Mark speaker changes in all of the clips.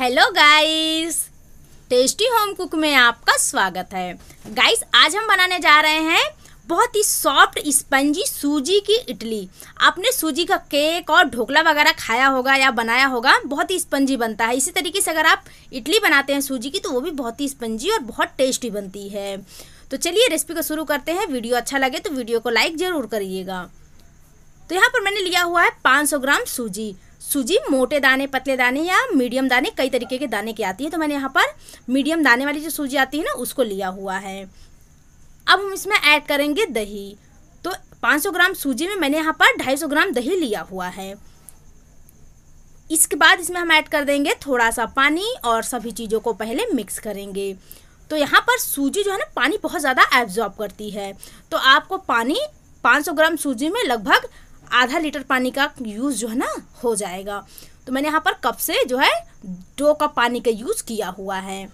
Speaker 1: hello guys tasty home cook में आपका स्वागत है गाइस आज हम बनाने जा रहे हैं बहुत ही सॉफ्ट स्पंजी सूजी की इडली आपने सूजी का केक और ढोकला वगैरह खाया होगा या बनाया होगा बहुत ही स्पंजी बनता है इसी तरीके से अगर आप इडली बनाते हैं सूजी की तो वो भी बहुत ही स्पंजी और बहुत टेस्टी बनती है तो चलिए रेसिपी को शुरू करते हैं वीडियो अच्छा लगे तो वीडियो को लाइक ज़रूर करिएगा तो यहाँ पर मैंने लिया हुआ है 500 ग्राम सूजी सूजी मोटे दाने पतले दाने या मीडियम दाने कई तरीके के दाने की आती है तो मैंने यहाँ पर मीडियम दाने वाली जो सूजी आती है ना उसको लिया हुआ है अब हम इसमें ऐड करेंगे दही तो 500 ग्राम सूजी में मैंने यहाँ पर 250 ग्राम दही लिया हुआ है इसके बाद इसमें हम ऐड कर देंगे थोड़ा सा पानी और सभी चीज़ों को पहले मिक्स करेंगे तो यहाँ पर सूजी जो है ना पानी बहुत ज़्यादा एब्जॉर्ब करती है तो आपको पानी 500 ग्राम सूजी में लगभग आधा लीटर पानी का यूज़ जो है ना हो जाएगा तो मैंने यहाँ पर कप से जो है दो कप पानी का यूज़ किया हुआ है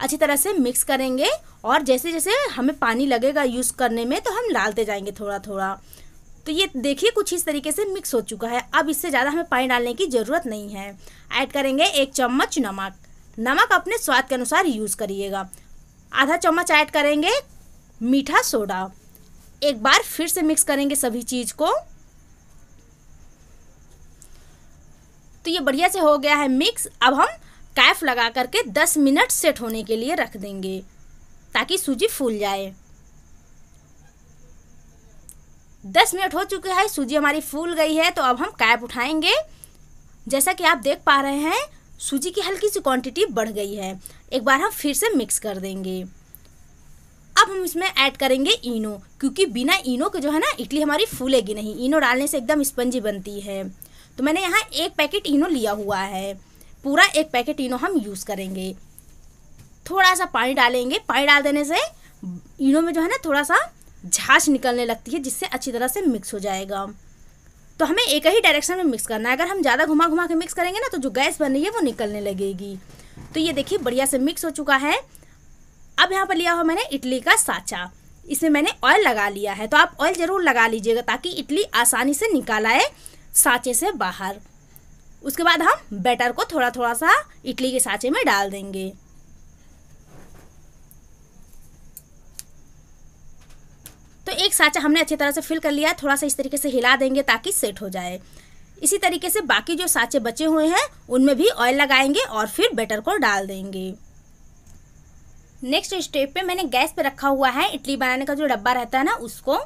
Speaker 1: अच्छी तरह से मिक्स करेंगे और जैसे जैसे हमें पानी लगेगा यूज़ करने में तो हम डालते जाएंगे थोड़ा थोड़ा तो ये देखिए कुछ इस तरीके से मिक्स हो चुका है अब इससे ज़्यादा हमें पानी डालने की ज़रूरत नहीं है ऐड करेंगे एक चम्मच नमक नमक अपने स्वाद के अनुसार यूज़ करिएगा आधा चम्मच ऐड करेंगे मीठा सोडा एक बार फिर से मिक्स करेंगे सभी चीज़ को तो ये बढ़िया से हो गया है मिक्स अब हम कैफ लगा करके दस मिनट सेट होने के लिए रख देंगे ताकि सूजी फूल जाए दस मिनट हो चुके हैं सूजी हमारी फूल गई है तो अब हम कैप उठाएंगे जैसा कि आप देख पा रहे हैं सूजी की हल्की सी क्वांटिटी बढ़ गई है एक बार हम फिर से मिक्स कर देंगे अब हम इसमें ऐड करेंगे इनो क्योंकि बिना इनो के जो है ना इडली हमारी फूलेगी नहीं इनो डालने से एकदम स्पंजी बनती है तो मैंने यहाँ एक पैकेट इनो लिया हुआ है पूरा एक पैकेट इनो हम यूज़ करेंगे थोड़ा सा पानी डालेंगे पानी डाल देने से इनो में जो है ना थोड़ा सा झाँच निकलने लगती है जिससे अच्छी तरह से मिक्स हो जाएगा तो हमें एक ही डायरेक्शन में मिक्स करना है अगर हम ज़्यादा घुमा घुमा के मिक्स करेंगे ना तो जो गैस बन रही है वो निकलने लगेगी तो ये देखिए बढ़िया से मिक्स हो चुका है अब यहाँ पर लिया हुआ मैंने इडली का साँचा इसमें मैंने ऑयल लगा लिया है तो आप ऑयल ज़रूर लगा लीजिएगा ताकि इडली आसानी से निकाल आए साँचे से बाहर उसके बाद हम बैटर को थोड़ा थोड़ा सा इडली के साँचे में डाल देंगे तो एक साँचा हमने अच्छी तरह से फिल कर लिया थोड़ा सा इस तरीके से हिला देंगे ताकि सेट हो जाए इसी तरीके से बाकी जो साँचे बचे हुए हैं उनमें भी ऑयल लगाएंगे और फिर बैटर को डाल देंगे नेक्स्ट स्टेप पे मैंने गैस पे रखा हुआ है इडली बनाने का जो डब्बा रहता है ना उसको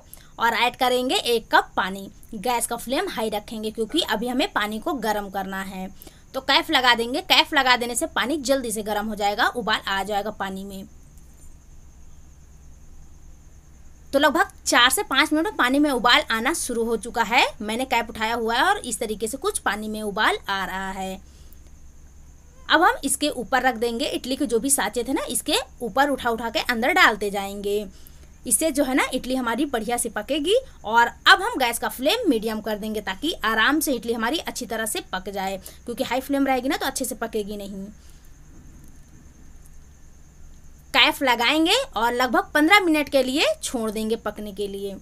Speaker 1: और ऐड करेंगे एक कप पानी गैस का फ्लेम हाई रखेंगे क्योंकि अभी हमें पानी को गर्म करना है तो कैफ लगा देंगे कैफ लगा देने से पानी जल्दी से गर्म हो जाएगा उबाल आ जाएगा पानी में तो लगभग चार से पाँच मिनट में पानी में उबाल आना शुरू हो चुका है मैंने कैप उठाया हुआ है और इस तरीके से कुछ पानी में उबाल आ रहा है अब हम इसके ऊपर रख देंगे इडली के जो भी साँचे थे ना इसके ऊपर उठा उठा के अंदर डालते जाएंगे इससे जो है ना इडली हमारी बढ़िया से पकेगी और अब हम गैस का फ्लेम मीडियम कर देंगे ताकि आराम से इडली हमारी अच्छी तरह से पक जाए क्योंकि हाई फ्लेम रहेगी ना तो अच्छे से पकेगी नहीं कैफ लगाएंगे और लगभग पंद्रह मिनट के लिए छोड़ देंगे पकने के लिए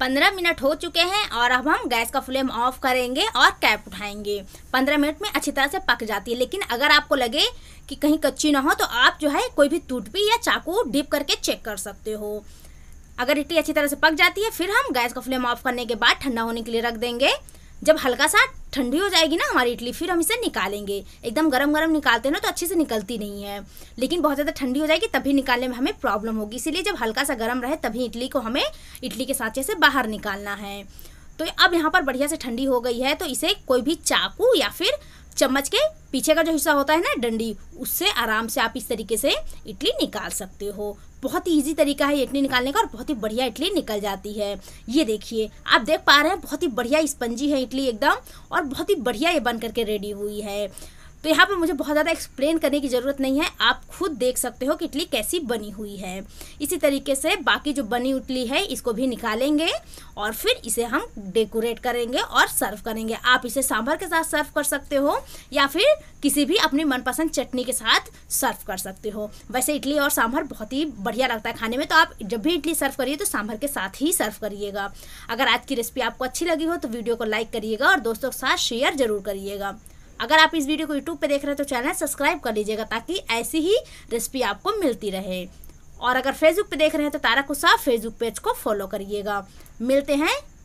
Speaker 1: पंद्रह मिनट हो चुके हैं और अब हम गैस का फ्लेम ऑफ करेंगे और कैप उठाएंगे पंद्रह मिनट में अच्छी तरह से पक जाती है लेकिन अगर आपको लगे कि कहीं कच्ची ना हो तो आप जो है कोई भी टूटपी या चाकू डिप करके चेक कर सकते हो अगर लिट्टी अच्छी तरह से पक जाती है फिर हम गैस का फ्लेम ऑफ करने के बाद ठंडा होने के लिए रख देंगे जब हल्का सा ठंडी हो जाएगी ना हमारी इडली फिर हम इसे निकालेंगे एकदम गर्म गर्म निकालते हैं ना तो अच्छे से निकलती नहीं है लेकिन बहुत ज़्यादा ठंडी हो जाएगी तभी निकालने में हमें प्रॉब्लम होगी इसीलिए जब हल्का सा गर्म रहे तभी इडली को हमें इडली के सांचे से बाहर निकालना है तो अब यहाँ पर बढ़िया से ठंडी हो गई है तो इसे कोई भी चाकू या फिर चम्मच के पीछे का जो हिस्सा होता है ना डंडी उससे आराम से आप इस तरीके से इडली निकाल सकते हो बहुत ही ईजी तरीका है इटली इडली निकालने का और बहुत ही बढ़िया इडली निकल जाती है ये देखिए आप देख पा रहे हैं बहुत ही बढ़िया स्पंजी है इडली एकदम और बहुत ही बढ़िया ये बन करके रेडी हुई है तो यहाँ पर मुझे बहुत ज़्यादा एक्सप्लेन करने की ज़रूरत नहीं है आप खुद देख सकते हो कि इडली कैसी बनी हुई है इसी तरीके से बाकी जो बनी उटली है इसको भी निकालेंगे और फिर इसे हम डेकोरेट करेंगे और सर्व करेंगे आप इसे सांभर के साथ सर्व कर सकते हो या फिर किसी भी अपनी मनपसंद चटनी के साथ सर्व कर सकते हो वैसे इडली और सांभर बहुत ही बढ़िया लगता है खाने में तो आप जब भी इडली सर्व करिए तो सांभर के साथ ही सर्व करिएगा अगर आज की रेसिपी आपको अच्छी लगी हो तो वीडियो को लाइक करिएगा और दोस्तों के साथ शेयर जरूर करिएगा अगर आप इस वीडियो को यूट्यूब पर देख रहे हैं तो चैनल सब्सक्राइब कर लीजिएगा ताकि ऐसी ही रेसिपी आपको मिलती रहे और अगर फेसबुक पे देख रहे हैं तो तारा कुसा फेसबुक पेज को फॉलो करिएगा मिलते हैं